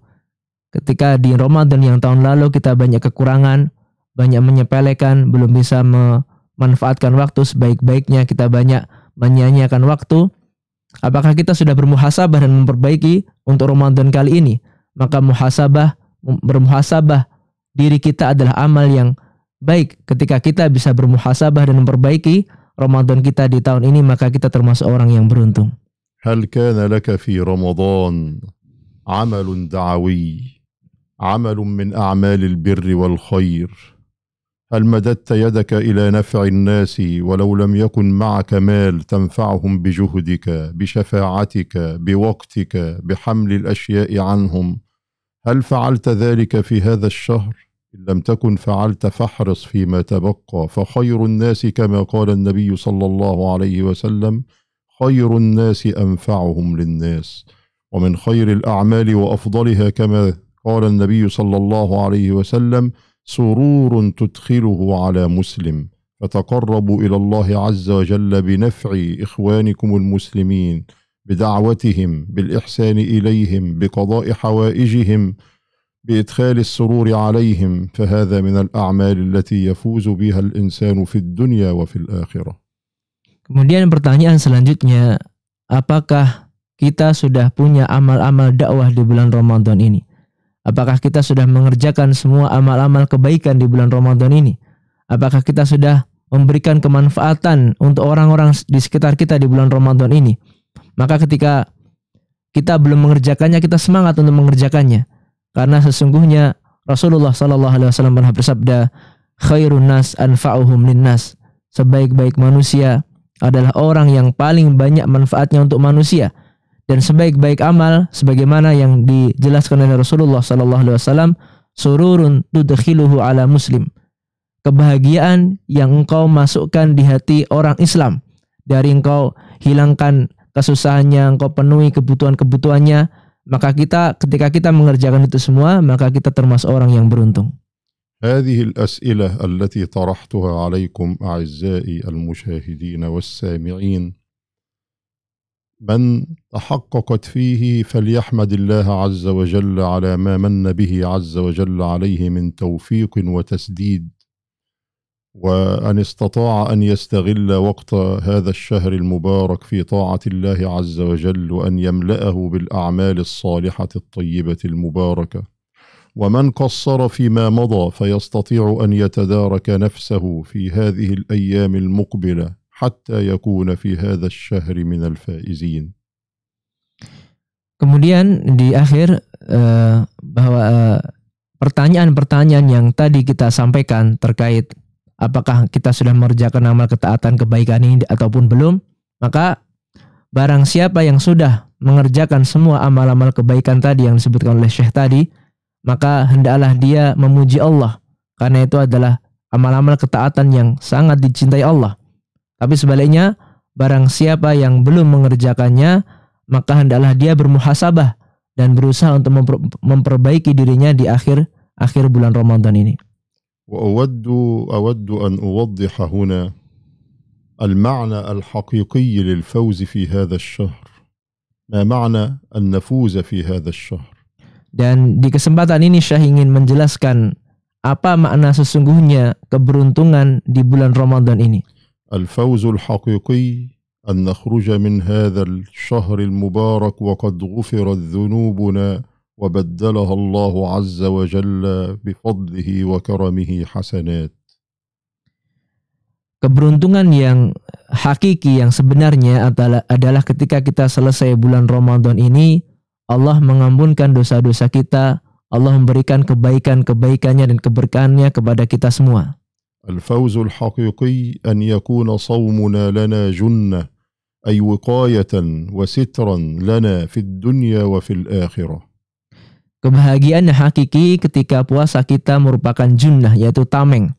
Ketika di Ramadan yang tahun lalu kita banyak kekurangan, banyak menyepelekan, belum bisa memanfaatkan waktu sebaik-baiknya, kita banyak menyia-nyiakan waktu? Apakah kita sudah bermuhasabah dan memperbaiki untuk Ramadan kali ini? Maka muhasabah bermuhasabah diri kita adalah amal yang baik. Ketika kita bisa bermuhasabah dan memperbaiki Ramadan kita di tahun ini, maka kita termasuk orang yang beruntung. kana laka fi Ramadan amalun da'awi amalun min a'malil birri wal khair. هل مددت يدك الى نفع الناس ولو لم يكن معك مال تنفعهم بجهدك بشفاعتك بوقتك بحمل الاشياء عنهم هل فعلت ذلك في هذا الشهر ان لم تكن فعلت فاحرص فيما تبقى فخير الناس كما قال النبي صلى الله عليه وسلم خير الناس انفعهم للناس ومن خير الاعمال وافضلها كما قال النبي صلى الله عليه وسلم سرور تدخله على مسلم فتقربوا الى الله عز وجل بنفع اخوانكم المسلمين بدعوتهم بالاحسان اليهم بقضاء حوائجهم بادخال السرور عليهم فهذا من الاعمال التي يفوز بها الانسان في الدنيا وفي الاخره Kemudian pertanyaan selanjutnya, apakah kita sudah punya amal-amal dakwah di bulan Ramadan ini? Apakah kita sudah mengerjakan semua amal-amal kebaikan di bulan Ramadan ini? Apakah kita sudah memberikan kemanfaatan untuk orang-orang di sekitar kita di bulan Ramadan ini? Maka ketika kita belum mengerjakannya, kita semangat untuk mengerjakannya. Karena sesungguhnya Rasulullah Shallallahu Alaihi Wasallam pernah bersabda, "Khairun nas anfa'uhum linnas." Sebaik-baik manusia adalah orang yang paling banyak manfaatnya untuk manusia dan sebaik-baik amal sebagaimana yang dijelaskan oleh Rasulullah sallallahu alaihi wasallam sururun tudkhiluhu ala muslim kebahagiaan yang engkau masukkan di hati orang Islam dari engkau hilangkan kesusahannya engkau penuhi kebutuhan-kebutuhannya maka kita ketika kita mengerjakan itu semua maka kita termasuk orang yang beruntung هذه الأسئلة التي طرحتها عليكم أعزائي المشاهدين والسامعين من تحققت فيه فليحمد الله عز وجل على ما من به عز وجل عليه من توفيق وتسديد وان استطاع ان يستغل وقت هذا الشهر المبارك في طاعه الله عز وجل وان يملاه بالاعمال الصالحه الطيبه المباركه ومن قصر فيما مضى فيستطيع ان يتدارك نفسه في هذه الايام المقبله حتى يكون في هذا الشهر من الفائزين. Kemudian di akhir eh, bahwa eh, pertanyaan-pertanyaan yang tadi kita sampaikan terkait apakah kita sudah mengerjakan amal ketaatan kebaikan ini ataupun belum, maka barang siapa yang sudah mengerjakan semua amal-amal kebaikan tadi yang disebutkan oleh Syekh tadi, maka hendaklah dia memuji Allah karena itu adalah amal-amal ketaatan yang sangat dicintai Allah. Tapi sebaliknya, barang siapa yang belum mengerjakannya, maka hendaklah dia bermuhasabah dan berusaha untuk memperbaiki dirinya di akhir akhir bulan Ramadan ini. وأود أود أن أوضح هنا المعنى الحقيقي للفوز في هذا الشهر. ما معنى النفوذ في هذا الشهر؟ Dan di kesempatan ini Syah ingin menjelaskan apa makna sesungguhnya keberuntungan di bulan Ramadan ini. الفوز الحقيقي ان نخرج من هذا الشهر المبارك وقد غفرت ذنوبنا وبدلها الله عز وجل بفضله وكرمه حسنات Keberuntungan yang hakiki yang sebenarnya adalah, adalah ketika kita selesai bulan Ramadan ini, Allah mengampunkan dosa-dosa kita, Allah memberikan kebaikan-kebaikannya dan keberkahannya kepada kita semua. الفوز الحقيقي ان يكون صومنا لنا جنه اي وقايه وسترا لنا في الدنيا وفي الاخره Kebahagiaan yang hakiki ketika puasa kita merupakan junnah yaitu tameng.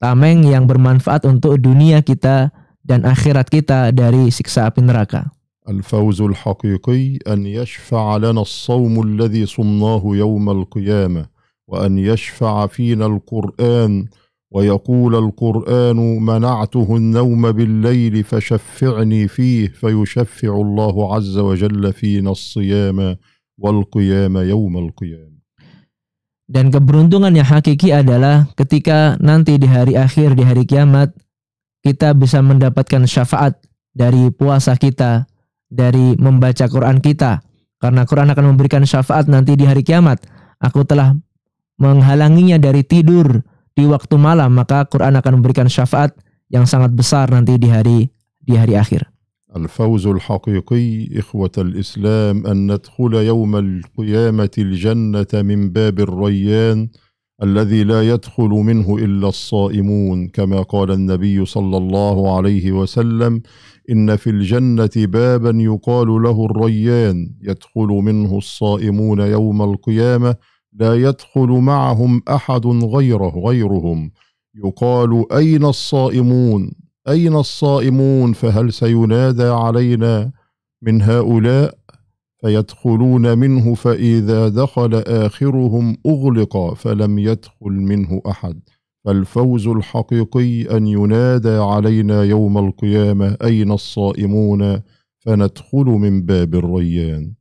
Tameng yang bermanfaat untuk dunia kita dan akhirat kita dari siksa api neraka. Al-fawzul الفوز الحقيقي أن يشفع لنا الصوم الذي صمناه يوم القيامة وأن يشفع فينا القرآن ويقول القران منعته النوم بالليل فشفعني فيه فيشفع الله عز وجل فينا الصيام والقيام يوم القيامه Dan keberuntungan yang hakiki adalah ketika nanti di hari akhir, di hari kiamat, kita bisa mendapatkan syafaat dari puasa kita, dari membaca Quran kita. Karena Quran akan memberikan syafaat nanti di hari kiamat. Aku telah menghalanginya dari tidur, di waktu malam maka Quran akan memberikan syafaat yang sangat besar nanti di hari di hari akhir. الفوز الحقيقي إخوة الإسلام أن ندخل يوم القيامة الجنة من باب الريان الذي لا يدخل منه الا الصائمون كما قال النبي صلى الله عليه وسلم ان في الجنه بابا يقال له الريان يدخل منه الصائمون يوم القيامه لا يدخل معهم أحد غيره غيرهم يقال أين الصائمون أين الصائمون فهل سينادى علينا من هؤلاء فيدخلون منه فإذا دخل آخرهم أغلق فلم يدخل منه أحد فالفوز الحقيقي أن ينادى علينا يوم القيامة أين الصائمون فندخل من باب الريان.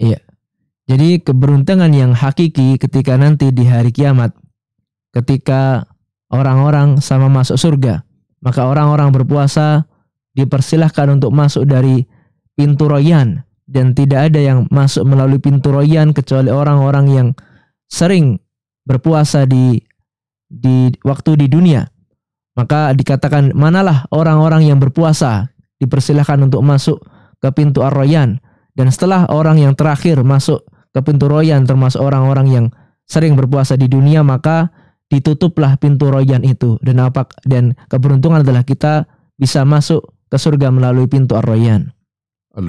Yeah. Jadi keberuntungan yang hakiki ketika nanti di hari kiamat, ketika orang-orang sama masuk surga, maka orang-orang berpuasa dipersilahkan untuk masuk dari pintu royan dan tidak ada yang masuk melalui pintu royan kecuali orang-orang yang sering berpuasa di di waktu di dunia maka dikatakan manalah orang-orang yang berpuasa dipersilahkan untuk masuk ke pintu ar-royan dan setelah orang yang terakhir masuk ke pintu royan termasuk orang-orang yang sering berpuasa di dunia maka ditutuplah pintu royan itu dan apa dan keberuntungan adalah kita bisa masuk ke surga melalui pintu ar-royan.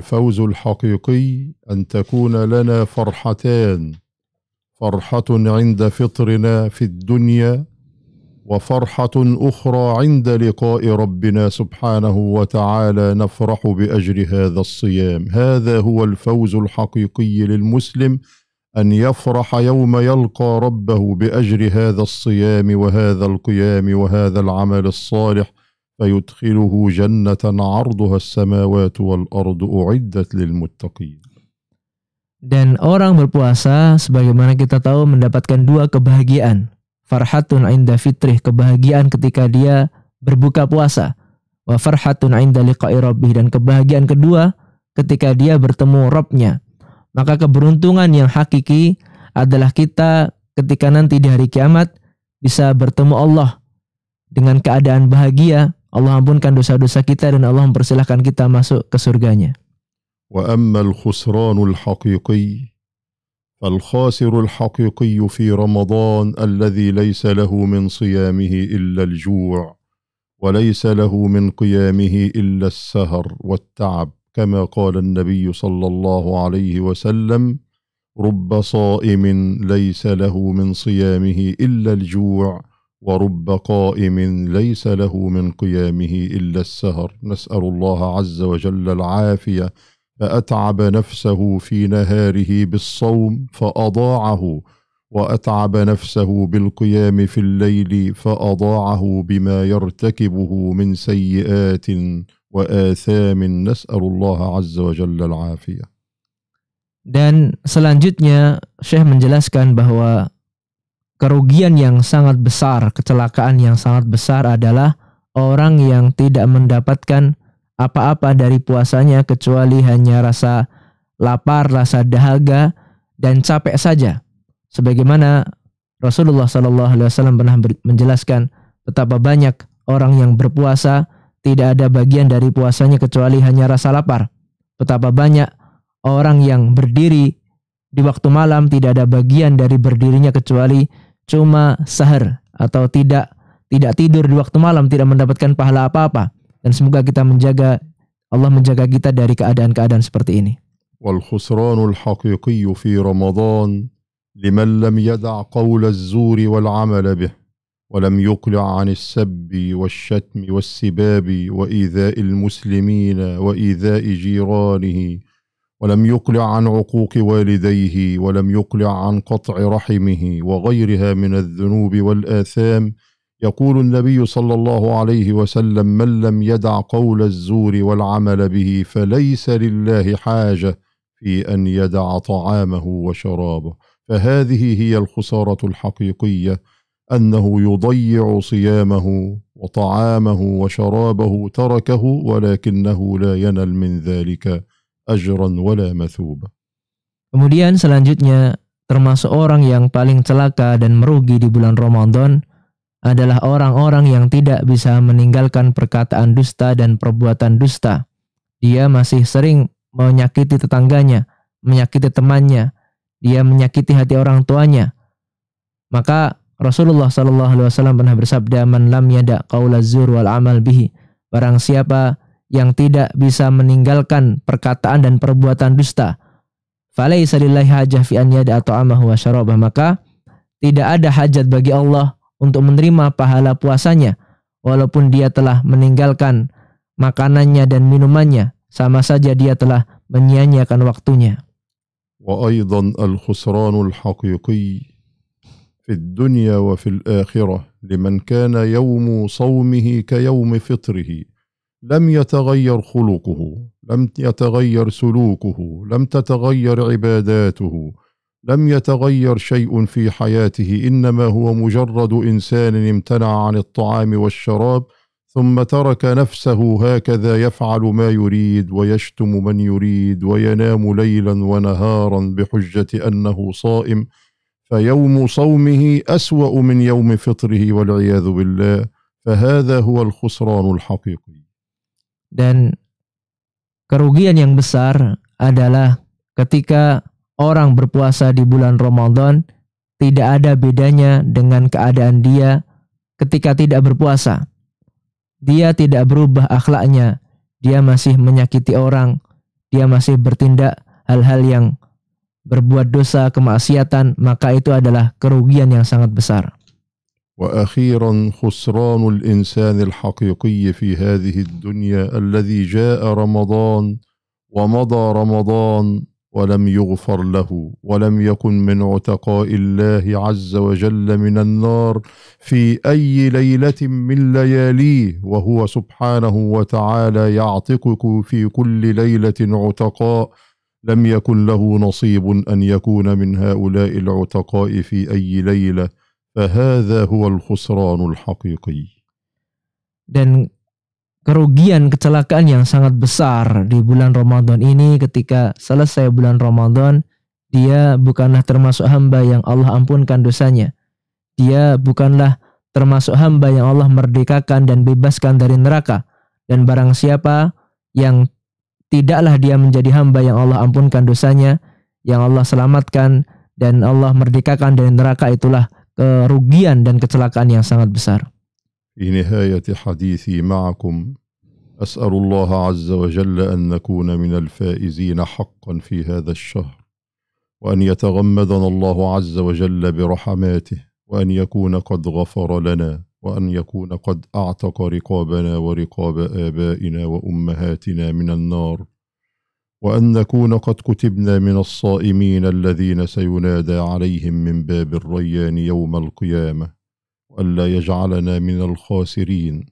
fawzul haqiqi an takuna lana farhatan farhatun inda fitrina fid dunya وفرحه اخرى عند لقاء ربنا سبحانه وتعالى نفرح باجر هذا الصيام هذا هو الفوز الحقيقي للمسلم ان يفرح يوم يلقى ربه باجر هذا الصيام وهذا القيام وهذا العمل الصالح فيدخله جنه عرضها السماوات والارض اعدت للمتقين Dan orang berpuasa sebagaimana kita tahu mendapatkan dua kebahagiaan. farhatun inda fitrih kebahagiaan ketika dia berbuka puasa wa farhatun inda liqa'i rabbih dan kebahagiaan kedua ketika dia bertemu Robnya maka keberuntungan yang hakiki adalah kita ketika nanti di hari kiamat bisa bertemu Allah dengan keadaan bahagia Allah ampunkan dosa-dosa kita dan Allah mempersilahkan kita masuk ke surganya wa ammal khusranul haqiqi الخاسر الحقيقي في رمضان الذي ليس له من صيامه الا الجوع وليس له من قيامه الا السهر والتعب كما قال النبي صلى الله عليه وسلم رب صائم ليس له من صيامه الا الجوع ورب قائم ليس له من قيامه الا السهر نسال الله عز وجل العافيه فاتعب نفسه في نهاره بالصوم فاضاعه واتعب نفسه بالقيام في الليل فاضاعه بما يرتكبه من سيئات واثام نسال الله عز وجل العافيه Dan selanjutnya Syekh menjelaskan bahwa kerugian yang sangat besar, kecelakaan yang sangat besar adalah orang yang tidak mendapatkan apa-apa dari puasanya kecuali hanya rasa lapar, rasa dahaga dan capek saja. Sebagaimana Rasulullah Shallallahu Alaihi Wasallam pernah menjelaskan betapa banyak orang yang berpuasa tidak ada bagian dari puasanya kecuali hanya rasa lapar. Betapa banyak orang yang berdiri di waktu malam tidak ada bagian dari berdirinya kecuali cuma sahur atau tidak tidak tidur di waktu malam tidak mendapatkan pahala apa-apa. Dan semoga kita menjaga Allah menjaga kita dari keadaan-keadaan seperti ini. والخسران الحقيقي في رمضان لمن لم يدع قول الزور والعمل به ولم يقلع عن السب والشتم والسباب وإيذاء المسلمين وإيذاء جيرانه ولم يقلع عن عقوق والديه ولم يقلع عن قطع رحمه وغيرها من الذنوب والآثام يقول النبي صلى الله عليه وسلم من لم يدع قول الزور والعمل به فليس لله حاجه في ان يدع طعامه وشرابه فهذه هي الخساره الحقيقيه انه يضيع صيامه وطعامه وشرابه تركه ولكنه لا ينل من ذلك أجرا ولا مثوبة. Kemudian selanjutnya termasuk orang yang paling celaka dan merugi di bulan Ramadan adalah orang-orang yang tidak bisa meninggalkan perkataan dusta dan perbuatan dusta. Dia masih sering menyakiti tetangganya, menyakiti temannya, dia menyakiti hati orang tuanya. Maka Rasulullah Shallallahu Alaihi Wasallam pernah bersabda, "Man lam yada qaulazur wal amal bihi." Barang siapa yang tidak bisa meninggalkan perkataan dan perbuatan dusta, falaisa lillahi hajah fi an yada atau amahu wa syarabah. Maka tidak ada hajat bagi Allah untuk menerima pahala puasanya, walaupun dia telah meninggalkan makanannya dan minumannya, sama saja dia telah menyia-nyiakan waktunya. وأيضا الخسران الحقيقي في الدنيا وفي الآخرة لمن كان يوم صومه كيوم فطره لم يتغير خلقه لم يتغير سلوكه لم تتغير عباداته لم يتغير شيء في حياته انما هو مجرد انسان امتنع عن الطعام والشراب ثم ترك نفسه هكذا يفعل ما يريد ويشتم من يريد وينام ليلا ونهارا بحجه انه صائم فيوم صومه اسوا من يوم فطره والعياذ بالله فهذا هو الخسران الحقيقي dan kerugian yang besar adalah ketika orang berpuasa di bulan Ramadan tidak ada bedanya dengan keadaan dia ketika tidak berpuasa. Dia tidak berubah akhlaknya, dia masih menyakiti orang, dia masih bertindak hal-hal yang berbuat dosa kemaksiatan, maka itu adalah kerugian yang sangat besar. واخيرا خسران الانسان الحقيقي في هذه الدنيا الذي جاء رمضان ومضى رمضان ولم يغفر له ولم يكن من عتقاء الله عز وجل من النار في أي ليلة من لياليه وهو سبحانه وتعالى يعتقك في كل ليلة عتقاء لم يكن له نصيب أن يكون من هؤلاء العتقاء في أي ليلة فهذا هو الخسران الحقيقي. Dan kerugian kecelakaan yang sangat besar di bulan Ramadan ini ketika selesai bulan Ramadan dia bukanlah termasuk hamba yang Allah ampunkan dosanya dia bukanlah termasuk hamba yang Allah merdekakan dan bebaskan dari neraka dan barang siapa yang tidaklah dia menjadi hamba yang Allah ampunkan dosanya yang Allah selamatkan dan Allah merdekakan dari neraka itulah kerugian dan kecelakaan yang sangat besar. في نهاية حديثي معكم أسأل الله عز وجل أن نكون من الفائزين حقا في هذا الشهر وأن يتغمدنا الله عز وجل برحماته وأن يكون قد غفر لنا وأن يكون قد أعتق رقابنا ورقاب آبائنا وأمهاتنا من النار وأن نكون قد كتبنا من الصائمين الذين سينادى عليهم من باب الريان يوم القيامة والا يجعلنا من الخاسرين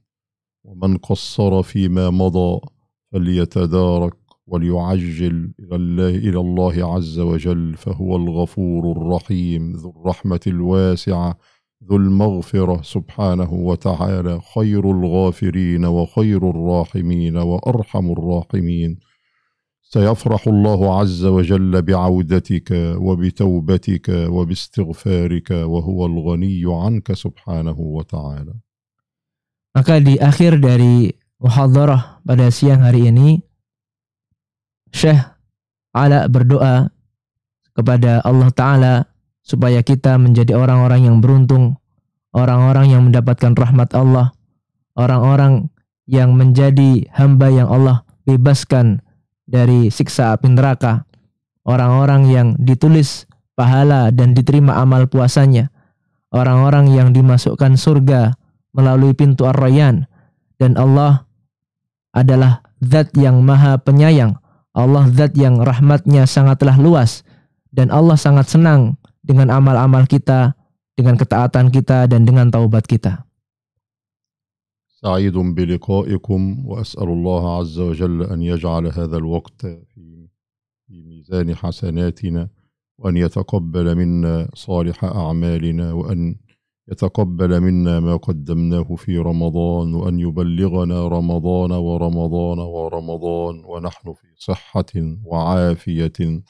ومن قصر فيما مضى فليتدارك وليعجل إلى الله, إلى الله عز وجل فهو الغفور الرحيم ذو الرحمة الواسعة ذو المغفرة سبحانه وتعالى خير الغافرين وخير الراحمين وأرحم الراحمين سيفرح الله عز وجل بعودتك وبتوبتك وباستغفارك وهو الغني عنك سبحانه وتعالى. Maka di akhir dari muhadharah pada siang hari ini Syekh Ala berdoa kepada Allah Ta'ala supaya kita menjadi orang-orang yang beruntung, orang-orang yang mendapatkan rahmat Allah, orang-orang yang menjadi hamba yang Allah bebaskan dari siksa api neraka. Orang-orang yang ditulis pahala dan diterima amal puasanya. Orang-orang yang dimasukkan surga melalui pintu Ar-Rayyan. Dan Allah adalah zat yang maha penyayang. Allah zat yang rahmatnya sangatlah luas. Dan Allah sangat senang dengan amal-amal kita, dengan ketaatan kita, dan dengan taubat kita. سعيد بلقائكم وأسأل الله عز وجل أن يجعل هذا الوقت في ميزان حسناتنا وأن يتقبل منا صالح أعمالنا وأن يتقبل منا ما قدمناه في رمضان وأن يبلغنا رمضان ورمضان ورمضان ونحن في صحة وعافية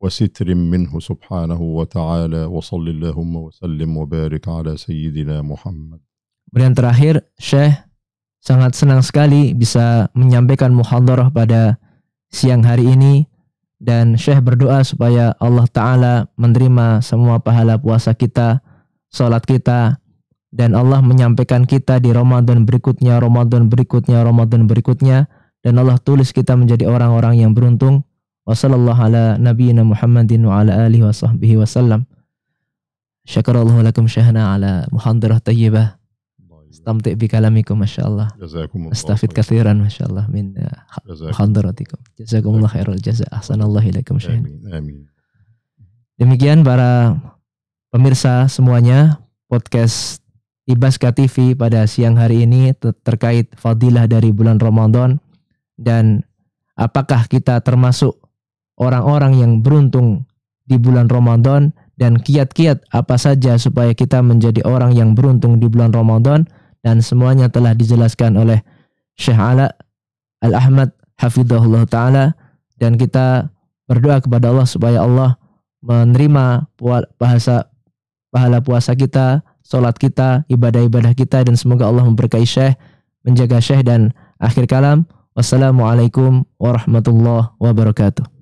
وستر منه سبحانه وتعالى وصل اللهم وسلم وبارك على سيدنا محمد. Kemudian terakhir Syekh sangat senang sekali bisa menyampaikan muhadharah pada siang hari ini dan Syekh berdoa supaya Allah Ta'ala menerima semua pahala puasa kita, sholat kita, dan Allah menyampaikan kita di Ramadan berikutnya, Ramadan berikutnya, Ramadan berikutnya, dan Allah tulis kita menjadi orang-orang yang beruntung. Wassallallahu ala nabiyyina Muhammadin wa ala alihi wa sahbihi wasallam. Syakarallahu lakum ala tayyibah. Istamti كثيرا ما شاء الله من kathiran جزاكم min خير ya, Jazakumullah احسن الله اليكم شيخ Amin. امين Demikian para pemirsa semuanya podcast Ibaska TV pada siang hari ini terkait fadilah dari bulan Ramadan dan apakah kita termasuk orang-orang yang beruntung di bulan Ramadan dan kiat-kiat apa saja supaya kita menjadi orang yang beruntung di bulan Ramadan dan semuanya telah dijelaskan oleh Syekh Ala Al-Ahmad Hafidhahullah Ta'ala dan kita berdoa kepada Allah supaya Allah menerima bahasa pahala puasa kita, sholat kita, ibadah-ibadah kita dan semoga Allah memberkahi Syekh, menjaga Syekh dan akhir kalam. Wassalamualaikum warahmatullahi wabarakatuh.